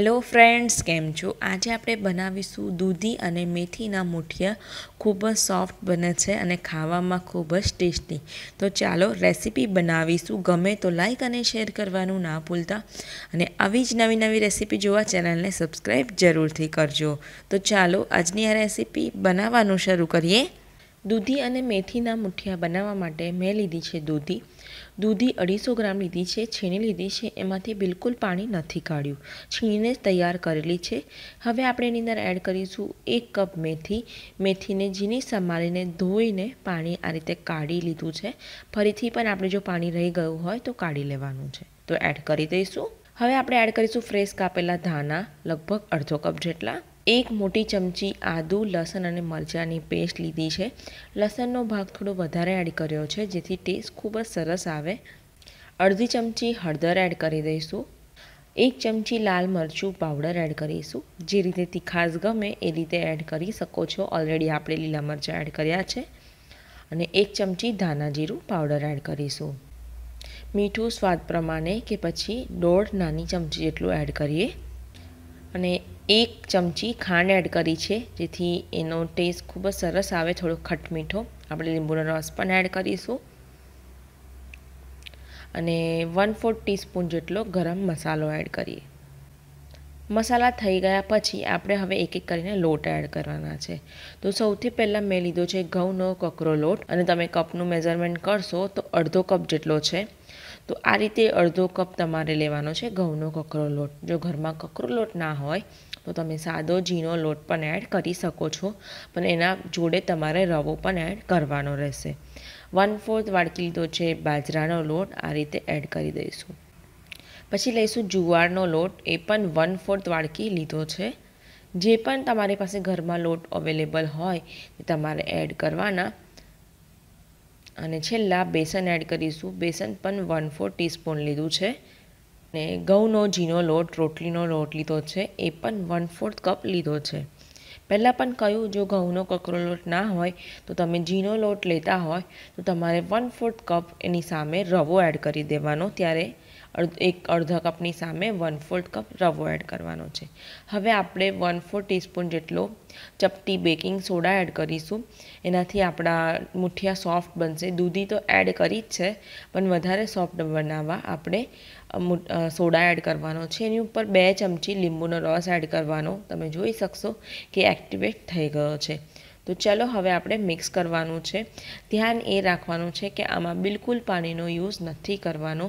hello friends કેમ છો આજે આપણે બનાવીશું દૂધી અને મેથીના મૂઠિયા ખૂબ જ સોફ્ટ બને છે અને ખાવામાં ખૂબ જ ટેસ્ટી તો ચાલો રેસીપી બનાવીશું ગમે તો લાઇક અને શેર કરવાનું ના ભૂલતા અને આવી જ નવી નવી રેસીપી જોવા ચેનલને સબસ્ક્રાઈબ જરૂરથી કરજો તો ચાલો આજની આ રેસીપી બનાવવાનું શરૂ કરીએ દૂધી અને મેથીના મુઠિયા બનાવવા માટે મેં લીધી છે દૂધી દૂધી અઢીસો ગ્રામ લીધી છે છીણી લીધી છે એમાંથી બિલકુલ પાણી નથી કાઢ્યું છીણીને તૈયાર કરેલી છે હવે આપણે એની અંદર એડ કરીશું એક કપ મેથી મેથીને ઝીણી સંભાળીને ધોઈને પાણી આ રીતે કાઢી લીધું છે ફરીથી પણ આપણે જો પાણી રહી ગયું હોય તો કાઢી લેવાનું છે તો એડ કરી દઈશું હવે આપણે એડ કરીશું ફ્રેશ કાપેલા ધાના લગભગ અડધો કપ જેટલા એક મોટી ચમચી આદુ લસણ અને મરચાંની પેસ્ટ લીધી છે લસણનો ભાગ થોડો વધારે એડ કર્યો છે જેથી ટેસ્ટ ખૂબ જ સરસ આવે અડધી ચમચી હળદર એડ કરી દઈશું એક ચમચી લાલ મરચું પાવડર એડ કરીશું જે રીતે તીખાસ ગમે એ રીતે એડ કરી શકો છો ઓલરેડી આપણે લીલા મરચાં એડ કર્યા છે અને એક ચમચી ધાના જીરું પાવડર એડ કરીશું મીઠું સ્વાદ પ્રમાણે કે પછી દોઢ નાની ચમચી જેટલું એડ કરીએ અને એક ચમચી ખાંડ એડ કરી છે જેથી એનો ટેસ્ટ ખૂબ જ સરસ આવે થોડો ખટમીઠો આપણે લીંબુનો રસ પણ એડ કરીશું અને વન ફોર્થ ટીસ્પૂન જેટલો ગરમ મસાલો એડ કરીએ મસાલા થઈ ગયા પછી આપણે હવે એક એક કરીને લોટ એડ કરવાના છે તો સૌથી પહેલાં મેં લીધો છે ઘઉંનો કકરો લોટ અને તમે કપનું મેઝરમેન્ટ કરશો તો અડધો કપ જેટલો છે તો આ રીતે અડધો કપ તમારે લેવાનો છે ઘઉંનો કકરો લોટ જો ઘરમાં કકરો લોટ ના હોય તો તમે સાદો ઝીણો લોટ પણ એડ કરી શકો છો પણ એના જોડે તમારે રવો પણ એડ કરવાનો રહેશે વન ફોર્થ વાડકી લીધો છે બાજરાનો લોટ આ રીતે એડ કરી દઈશું પછી લઈશું જુવારનો લોટ એ પણ વન ફોર્થ વાડકી લીધો છે જે પણ તમારી પાસે ઘરમાં લોટ અવેલેબલ હોય તમારે એડ કરવાના અને છેલ્લા બેસન એડ કરીશું બેસન પણ વન ફોર ટીસ્પૂન લીધું છે અને ઘઉંનો ઝીનો લોટ રોટલીનો લોટ લીધો છે એ પણ વન ફોર્થ કપ લીધો છે પહેલાં પણ કહ્યું જો ઘઉંનો કકરો લોટ ના હોય તો તમે ઝીનો લોટ લેતા હોય તો તમારે વન ફોર્થ કપ એની સામે રવો એડ કરી દેવાનો ત્યારે એક અડધા કપની સામે વન ફોર્થ કપ રવો એડ કરવાનો છે હવે આપણે વન ફોર ટીસ્પૂન જેટલો ચપટી બેકિંગ સોડા એડ કરીશું એનાથી આપણા મુઠિયા સોફ્ટ બનશે દૂધી તો એડ કરી જ છે પણ વધારે સોફ્ટ બનાવવા આપણે સોડા એડ કરવાનો છે એની ઉપર બે ચમચી લીંબુનો રસ એડ કરવાનો તમે જોઈ શકશો કે એક્ટિવેટ થઈ ગયો છે તો ચાલો હવે આપણે મિક્સ કરવાનું છે ધ્યાન એ રાખવાનું છે કે આમાં બિલકુલ પાણીનો યુઝ નથી કરવાનો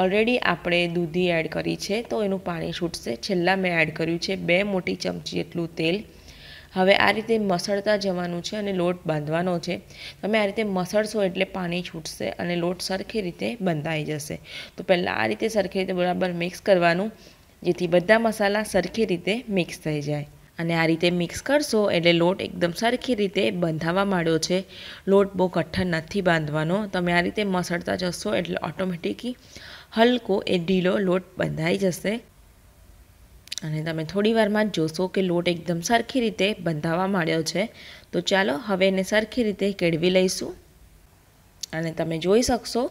ઓલરેડી આપણે દૂધી એડ કરી છે તો એનું પાણી છૂટશે છેલ્લા મેં એડ કર્યું છે બે મોટી ચમચી જેટલું તેલ હવે આ રીતે મસળતા જવાનું છે અને લોટ બાંધવાનો છે તમે આ રીતે મસળશો એટલે પાણી છૂટશે અને લોટ સરખી રીતે બંધાઈ જશે તો પહેલાં આ રીતે સરખી રીતે બરાબર મિક્સ કરવાનું જેથી બધા મસાલા સરખી રીતે મિક્સ થઈ જાય અને આ રીતે મિક્સ કરશો એટલે લોટ એકદમ સરખી રીતે બંધાવા માંડ્યો છે લોટ બહુ કઠણ નથી બાંધવાનો તમે આ રીતે મસળતા જશો એટલે ઓટોમેટિકી હલકો એ ઢીલો લોટ બંધાઈ જશે અને તમે થોડીવારમાં જ જોશો કે લોટ એકદમ સરખી રીતે બંધાવા માંડ્યો છે તો ચાલો હવે એને સરખી રીતે કેળવી લઈશું અને તમે જોઈ શકશો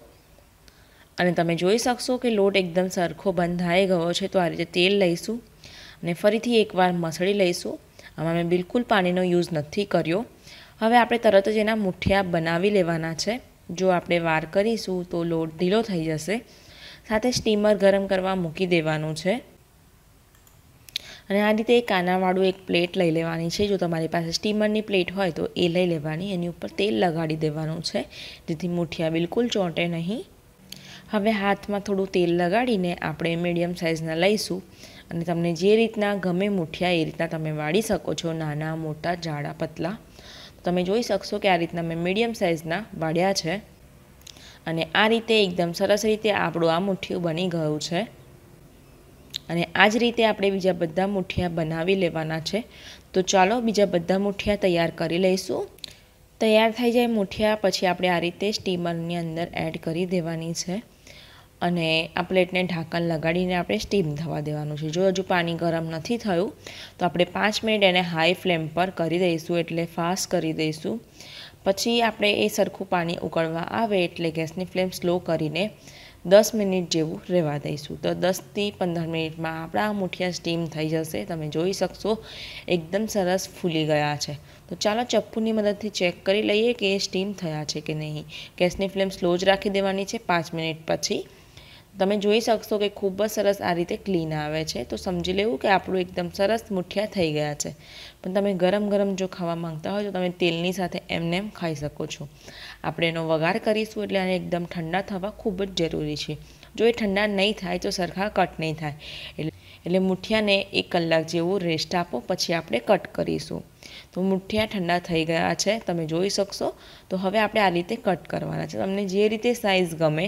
અને તમે જોઈ શકશો કે લોટ એકદમ સરખો બંધાઈ ગયો છે તો આ રીતે તેલ લઈશું અને ફરીથી એકવાર મસળી લઈશું આમાં મેં બિલકુલ પાણીનો યુઝ નથી કર્યો હવે આપણે તરત જ એના મુઠિયા બનાવી લેવાના છે જો આપણે વાર કરીશું તો લોટ ઢીલો થઈ જશે સાથે સ્ટીમર ગરમ કરવા મૂકી દેવાનું છે અને આ રીતે કાનાવાળું એક પ્લેટ લઈ લેવાની છે જો તમારી પાસે સ્ટીમરની પ્લેટ હોય તો એ લઈ લેવાની એની ઉપર તેલ લગાડી દેવાનું છે જેથી મુઠિયા બિલકુલ ચોંટે નહીં હવે હાથમાં થોડું તેલ લગાડીને આપણે મીડિયમ સાઇઝના લઈશું અને તમને જે રીતના ગમે મુઠિયા એ રીતના તમે વાળી શકો છો નાના મોટા જાડા પતલા તમે જોઈ શકશો કે આ રીતના મેં મીડિયમ સાઇઝના વાળ્યા છે અને આ રીતે એકદમ સરસ રીતે આપણું આ મુઠ્ઠિયું બની ગયું છે અને આ જ રીતે આપણે બીજા બધા મુઠિયા બનાવી લેવાના છે તો ચાલો બીજા બધા મુઠિયા તૈયાર કરી લઈશું તૈયાર થઈ જાય મુઠિયા પછી આપણે આ રીતે સ્ટીમરની અંદર એડ કરી દેવાની છે અને આ પ્લેટને ઢાંકણ લગાડીને આપણે સ્ટીમ થવા દેવાનું છે જો હજુ પાણી ગરમ નથી થયું તો આપણે પાંચ મિનિટ એને હાઈ ફ્લેમ પર કરી દઈશું એટલે ફાસ્ટ કરી દઈશું પછી આપણે એ સરખું પાણી ઉકળવા આવે એટલે ગેસની ફ્લેમ સ્લો કરીને દસ મિનિટ જેવું રહેવા દઈશું તો દસથી પંદર મિનિટમાં આપણા મુઠિયા સ્ટીમ થઈ જશે તમે જોઈ શકશો એકદમ સરસ ફૂલી ગયા છે તો ચાલો ચપ્પુની મદદથી ચેક કરી લઈએ કે એ સ્ટીમ થયા છે કે નહીં ગેસની ફ્લેમ સ્લો જ રાખી દેવાની છે પાંચ મિનિટ પછી તમે જોઈ શકશો કે ખૂબ જ સરસ આ રીતે ક્લીન આવે છે તો સમજી લેવું કે આપણું એકદમ સરસ મુઠિયા થઈ ગયા છે પણ તમે ગરમ ગરમ જો ખાવા માંગતા હોય તો તમે તેલની સાથે એમને એમ ખાઈ શકો છો આપણે એનો વઘાર કરીશું એટલે આને એકદમ ઠંડા થવા ખૂબ જ જરૂરી છે જો એ ઠંડા નહીં થાય તો સરખા કટ નહીં થાય એટલે એટલે મુઠિયાને એક કલાક જેવું રેસ્ટ આપો પછી આપણે કટ કરીશું તો મુઠિયા ઠંડા થઈ ગયા છે તમે જોઈ શકશો તો હવે આપણે આ રીતે કટ કરવાના છે તમને જે રીતે સાઇઝ ગમે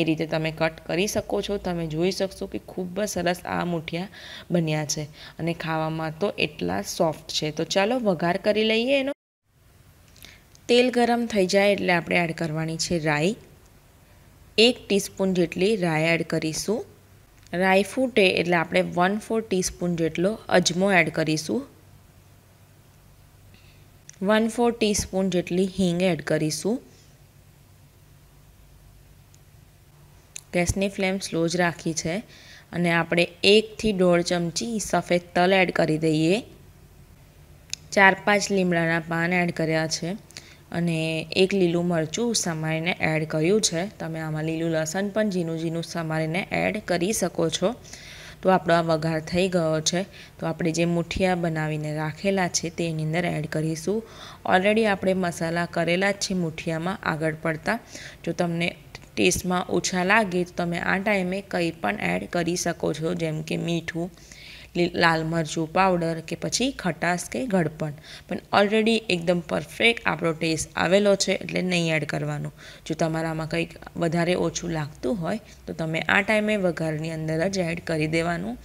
એ રીતે તમે કટ કરી શકો છો તમે જોઈ શકશો કે ખૂબ જ સરસ આ મૂઠિયા બન્યા છે અને ખાવામાં તો એટલા સોફ્ટ છે તો ચાલો વઘાર કરી લઈએ એનો તેલ ગરમ થઈ જાય એટલે આપણે એડ કરવાની છે રાઈ એક ટીસ્પૂન જેટલી રાઈ એડ કરીશું રાઈ ફૂટે એટલે આપણે વન ફોર ટીસ્પૂન જેટલો અજમો એડ કરીશું વન ફોર ટીસ્પૂન જેટલી હિંગ એડ કરીશું ગેસની ફ્લેમ સ્લો જ રાખી છે અને આપણે એકથી દોઢ ચમચી સફેદ તલ એડ કરી દઈએ ચાર પાંચ લીમડાના પાન એડ કર્યા છે અને એક લીલું મરચું સમારીને એડ કર્યું છે તમે આમાં લીલું લસણ પણ ઝીણું ઝીણું સમારીને એડ કરી શકો છો તો આપણો આ વઘાર થઈ ગયો છે તો આપણે જે મુઠિયા બનાવીને રાખેલા છે તેની અંદર એડ કરીશું ઓલરેડી આપણે મસાલા કરેલા જ છે મુઠિયામાં આગળ પડતા જો તમને ટેસ્ટમાં ઓછા લાગે તો તમે આ ટાઈમે કંઈ પણ એડ કરી શકો છો જેમ કે મીઠું લાલ મરચું પાવડર કે પછી ખટાશ કે ગળપણ પણ ઓલરેડી એકદમ પરફેક્ટ આપણો ટેસ્ટ આવેલો છે એટલે નહીં એડ કરવાનો જો તમારામાં કંઈક વધારે ઓછું લાગતું હોય તો તમે આ ટાઈમે વઘારની અંદર જ એડ કરી દેવાનું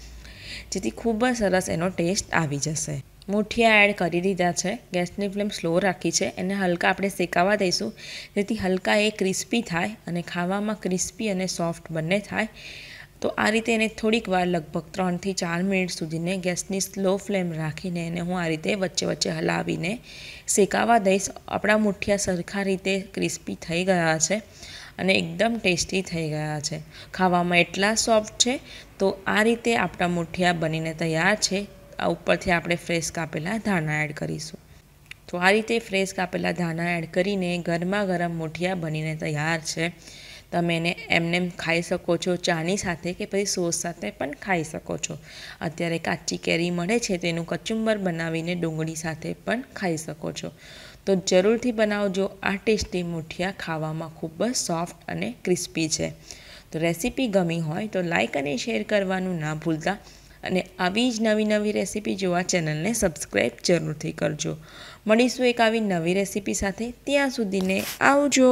જેથી ખૂબ જ સરસ એનો ટેસ્ટ આવી જશે મૂઠિયા એડ કરી દીધા છે ગેસની ફ્લેમ સ્લો રાખી છે એને હલકા આપણે શેકાવા દઈશું જેથી હલકા એ ક્રિસ્પી થાય અને ખાવામાં ક્રિસ્પી અને સોફ્ટ બંને થાય તો આ રીતે એને થોડીક વાર લગભગ ત્રણથી ચાર મિનિટ સુધીને ગેસની સ્લો ફ્લેમ રાખીને એને હું આ રીતે વચ્ચે વચ્ચે હલાવીને શેકાવા દઈશ આપણા મૂઠિયા સરખા રીતે ક્રિસ્પી થઈ ગયા છે અને એકદમ ટેસ્ટી થઈ ગયા છે ખાવામાં એટલા સોફ્ટ છે તો આ રીતે આપણા મુઠિયા બનીને તૈયાર છે આ ઉપરથી આપણે ફ્રેશ કાપેલા ધાણા એડ કરીશું તો આ રીતે ફ્રેશ કાપેલા ધાણા એડ કરીને ગરમા ગરમ મુઠિયા બનીને તૈયાર છે તમે એને એમને ખાઈ શકો છો ચાની સાથે કે પછી સોસ સાથે પણ ખાઈ શકો છો અત્યારે કાચી કેરી મળે છે તેનું કચુંબર બનાવીને ડુંગળી સાથે પણ ખાઈ શકો છો તો જરૂરથી બનાવજો આ ટેસ્ટી મુઠિયા ખાવામાં ખૂબ જ સોફ્ટ અને ક્રિસ્પી છે તો રેસીપી ગમી હોય તો લાઇક અને શેર કરવાનું ના ભૂલતા અને આવી જ નવી નવી રેસીપી જોવા ચેનલને સબસ્ક્રાઈબ જરૂરથી કરજો મળીશું એક આવી નવી રેસીપી સાથે ત્યાં સુધીને આવજો